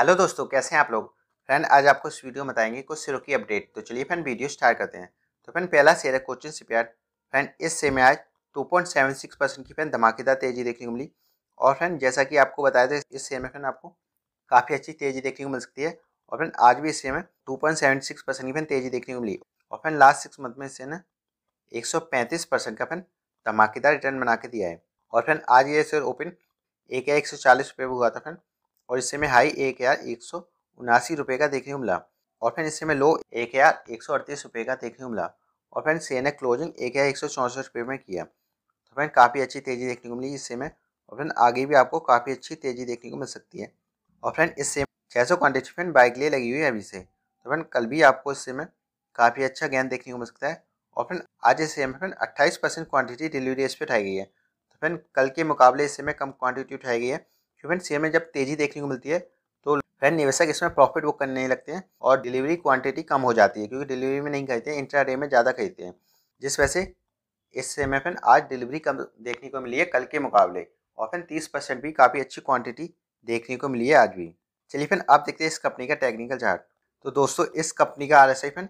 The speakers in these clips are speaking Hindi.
हेलो दोस्तों कैसे हैं आप लोग फ्रेंड आज आपको इस वीडियो में बताएंगे कुछ सिरों की अपडेट तो चलिए फ्रेंड वीडियो स्टार्ट करते हैं तो फ्रेंड पहला शेयर है कोचिंग शिपयार्ड फ्रेंड इस शेयर में आज 2.76 परसेंट की फ्रेंड धमाकेदार तेजी देखने को मिली और फ्रेंड जैसा कि आपको बताया था इस शेयर में फ्रेंड आपको काफ़ी अच्छी तेजी देखने को मिल सकती है और फ्रेंड आज भी इस शेयर में टू परसेंट की फ्रेंड तेजी देखने को मिली और फ्रेंड लास्ट सिक्स मंथ में इस शेयर ने एक का फ्रेंड धमाकेदार रिटर्न बना के दिया है और फ्रेंड आज ये शेयर ओपन एक या एक सौ चालीस रुपये हुआ था फ्रेंड और इससे में हाई एक हज़ार एक सौ उनासी रुपये का देखने को मिला और फिर इससे में लो एक हज़ार एक सौ अड़तीस रुपये का देखने को मिला और फिर सी ने क्लोजिंग एक हज़ार एक सौ चौंसठ रुपये में किया तो फिर काफ़ी अच्छी तेज़ी देखने को मिली इससे में और फिर आगे भी आपको काफ़ी अच्छी तेज़ी देखने को मिल सकती है और फिर इस छः सौ क्वान्टिटी फिर बाइक लिए लगी हुई है अभी से तो फिर कल भी आपको इससे में काफ़ी अच्छा गेंद देखने को मिल सकता है और फिर आज इस समय फिर अट्ठाईस परसेंट क्वान्टिटी डिलीवरी इस पर उठाई गई है तो फिर कल के मुकाबले इस समय कम क्वान्टिटी उठाई गई है फ्रेंड शेयर में जब तेज़ी देखने को मिलती है तो फ्रेंड निवेशक इसमें प्रॉफिट बुक करने लगते हैं और डिलीवरी क्वांटिटी कम हो जाती है क्योंकि डिलीवरी में नहीं खरीदते हैं इंट्रा डे में ज़्यादा खरीदते हैं जिस वजह से इस में फ्रेंड आज डिलीवरी कम देखने को मिली है कल के मुकाबले और फ्रेंड तीस परसेंट भी काफ़ी अच्छी क्वान्टिटी देखने को मिली है आज भी चलिए फ्रेंड आप देखते हैं इस कंपनी का टेक्निकल चार्ट तो दोस्तों इस कंपनी का आर एस आई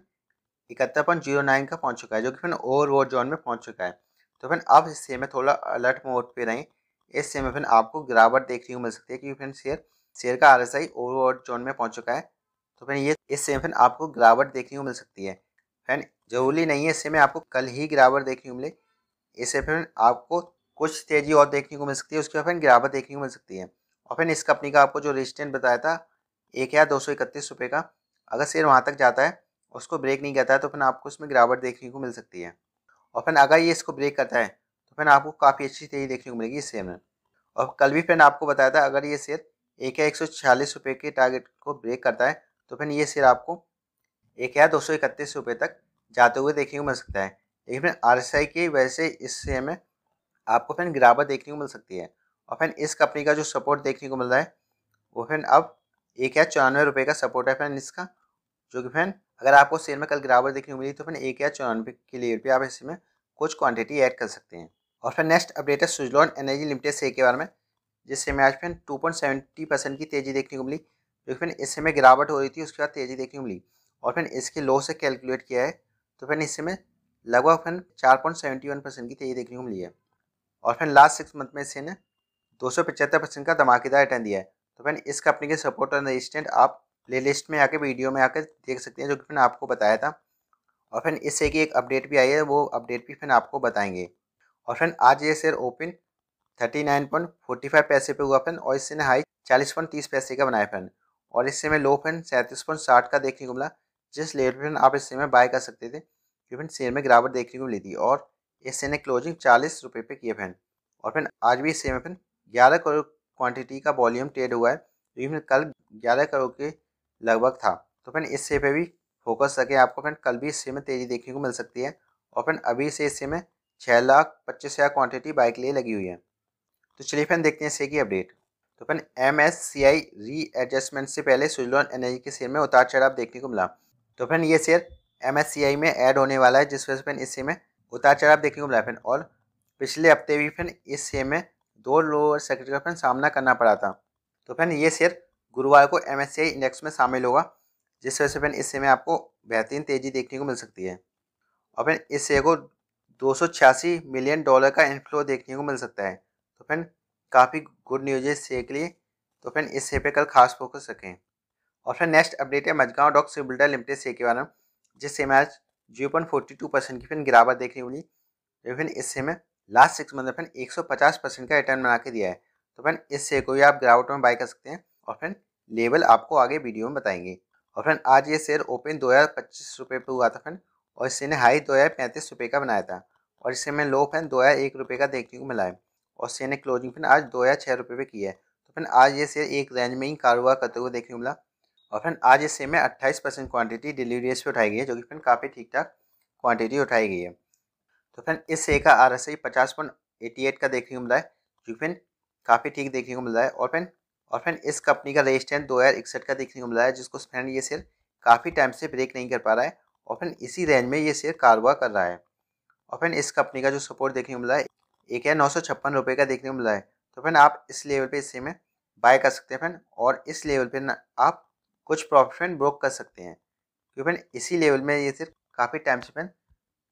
इकहत्तर पॉइंट जीरो नाइन का पहुँच चुका है जो कि फिर ओवर वोड जोन में पहुँच चुका है तो फिर आप इस हिस्से में थोड़ा अलर्ट मोड पर रहें इस समय में फ्रेंड आपको गिरावट देखने को मिल सकती है क्योंकि फ्रेंड शेयर शेयर का R S I overbought zone में पहुंच चुका है तो फ्रेंड ये इस समय फिर फ्रेंड आपको गिरावट देखने को मिल सकती है फ्रेंड जरूरी नहीं है इस समय आपको कल ही गिरावट देखने को मिले इससे फ्रेंड आपको कुछ तेज़ी और देखने को मिल सकती है उसके बाद फ्रेंड गिरावट देखने को मिल सकती है और फ्रेंड इस कंपनी का आपको जो रेजिस्टेंट बताया था एक हज़ार दो सौ इकतीस रुपये का अगर शेयर वहाँ तक जाता है उसको ब्रेक नहीं करता है तो फिर आपको इसमें गिरावट देखने को मिल सकती है और फिर अगर ये इसको ब्रेक करता है फ्रेंड आपको काफ़ी अच्छी तेजी देखने को मिलेगी इस शेयर में और कल भी फ्रेंड आपको बताया था अगर ये शेयर एक या एक सौ छियालीस रुपये के टारगेट को ब्रेक करता है तो फिर ये शेयर आपको एक या दो सौ इकतीस रुपये तक जाते हुए देखने को मिल सकता है लेकिन फिर आर एस आई की वजह से इस शेयर में आपको फिर गिरावट देखने को मिल सकती है और फिर इस कंपनी का जो सपोर्ट देखने को मिल रहा है वो फिर अब एक या चौरानवे रुपये का सपोर्ट है फिर इसका जो कि फैन अगर आपको शेयर में कल गिरावट देखने को मिली तो फिर एक या चौरानवे के लिए रुपये आप इसमें कुछ क्वान्टिटी ऐड कर सकते हैं और फिर नेक्स्ट अपडेट है सुजलॉन एनर्जी लिमिटेड शेयर के बारे में जिससे शेयर में आज फिर टू पॉइंट सेवेंटी परसेंट की तेज़ी देखने को मिली जो फिर इससे में गिरावट हो रही थी उसके बाद तेज़ी देखने को मिली और फिर इसके लो से कैलकुलेट किया है तो फिर इससे में लगभग फिर चार पॉइंट सेवेंटी वन परसेंट की तेज़ी देखने को मिली है और फिर लास्ट सिक्स मंथ में इससे ने दो सौ पचहत्तर परसेंट का धमाकेदार रिटर्न दिया है तो फिर इस कंपनी के सपोर्ट और रजिस्टेंट आप प्ले लिस्ट में आके वीडियो में आकर देख सकते हैं जो कि फिर आपको बताया था और फिर इससे की एक अपडेट भी आई है वो अपडेट भी फिर आपको बताएंगे और फ्रेंड आज ये share open thirty nine point forty five पैसे पे हुआ फ्रेंड और इससे ने हाई चालीस पॉइंट तीस पैसे का बनाया फ्रेंड और इससे में लो फ्रेंड सैंतीस पॉइंट साठ का देखने को मिला जिस लेवल पर आप इससे में बाय कर सकते थे कि फ्रेंड शेयर में गिरावट देखने को मिली थी और इससे ने क्लोजिंग चालीस रुपये पे किए फ्रेंड और फ्रेंड आज भी इससे में फ्रेंड ग्यारह करोड़ क्वान्टिटी का वॉल्यूम ट्रेड हुआ है लेकिन कल ग्यारह करोड़ के लगभग था तो फ्रेंड इससे पे भी फोकस रखें आपको फ्रेंड कल भी इससे में तेज़ी देखने को मिल सकती है और फ्रेंड अभी से इससे में छः लाख पच्चीस हज़ार क्वान्टिटी बाइक लिए लगी हुई है तो चलिए फिर देखते हैं इसे की अपडेट तो फिर एम एस सी आई री एडजस्टमेंट से पहले सुजलॉन एनर्जी के शेयर में उतार चढ़ाव देखने को मिला तो फिर ये share M S C I में ऐड होने वाला है जिस वजह से इस में उतार चढ़ाव देखने को मिला फिर और पिछले हफ्ते भी फिर इस शेयर में दो लोअर सेक्टर का फिर सामना करना पड़ा था तो फिर ये शेयर गुरुवार को M S C I index में शामिल होगा जिस वजह से फिर इस में आपको बेहतरीन तेज़ी देखने को मिल सकती है और फिर इस शेयर को दो मिलियन डॉलर का इनफ्लो देखने को मिल सकता है तो फ्रेंड काफ़ी गुड न्यूज है इससे के लिए तो फ्रेंड इस पे कल खास फोकस रखें और फिर नेक्स्ट अपडेट है मजगांव डॉक बिल्डर लिमिटेड से के बारे में जिससे में आज zero point forty two percent की फिर गिरावट देखने को मिली तो फिर इससे में लास्ट सिक्स मंथ में फिर एक सौ पचास परसेंट का रिटर्न बना के दिया है तो फिर इससे को भी आप गिरावट में बाई कर सकते हैं और फिर लेवल आपको आगे वीडियो में बताएंगे और फ्रेंड आज ये शेयर ओपन दो हज़ार पच्चीस रुपये पर हुआ था फ्रेंड और इससे ने हाई दो हज़ार पैंतीस रुपये का बनाया था और इससे में लो फैन दो हज़ार एक रुपये का देखने को मिला है और इससे ने क्लोजिंग फिर आज दो हज़ार छः रुपये पर की है तो फिर आज ये शेयर एक रेंज में ही कारोबार करते हुए देखने को मिला और फिर आज इस शेयर में अट्ठाईस परसेंट क्वान्टिटी डिलीवरी पर उठाई गई है जो कि फिर काफ़ी ठीक ठाक क्वान्टिटी उठाई गई है तो फिर इस शेयर का आर एस आई पचास पॉइंट एटी एट का देखने को मिला है जो फिर काफ़ी ठीक देखने को मिला है और फिर और फिर इस कंपनी का रेजिस्टेंट दो हज़ार इकसठ का देखने को मिला है जिसको फैन ये शेयर काफ़ी टाइम से ब्रेक नहीं कर पा रहा है और फिर इसी रेंज में ये शेयर कारोबार कर रहा है और फिर इस कंपनी का जो सपोर्ट देखने को मिला है एक है नौ सौ छप्पन रुपये का देखने को मिला है तो फिर आप इस लेवल पे इस में बाय कर सकते हैं फिर और इस लेवल पे आप कुछ प्रॉफिट फिर ब्रोक कर सकते हैं क्योंकि तो फिर इसी लेवल में ये सिर्फ काफ़ी टाइम से फिर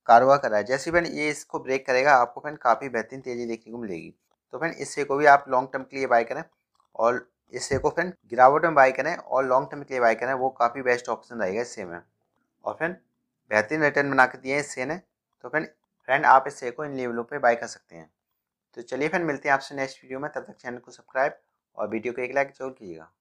कारोबार कर रहा है जैसे फिर ये इसको ब्रेक करेगा आपको फिर काफ़ी बेहतरीन तेज़ी देखने को मिलेगी तो फिर इस को भी आप लॉन्ग टर्म के लिए बाय करें और इस को फिर गिरावट में बाय करें और लॉन्ग टर्म के लिए बाय करें वो काफ़ी बेस्ट ऑप्शन रहेगा इस में और फिर बेहतरीन रिटर्न बना के दिए हैं इससे ने तो फ्रेंड फ्रेंड आप इससे को इन लेवलों पे बाय कर सकते हैं तो चलिए फ्रेंड मिलते हैं आपसे नेक्स्ट वीडियो में तब तक चैनल को सब्सक्राइब और वीडियो को एक लाइक जरूर कीजिएगा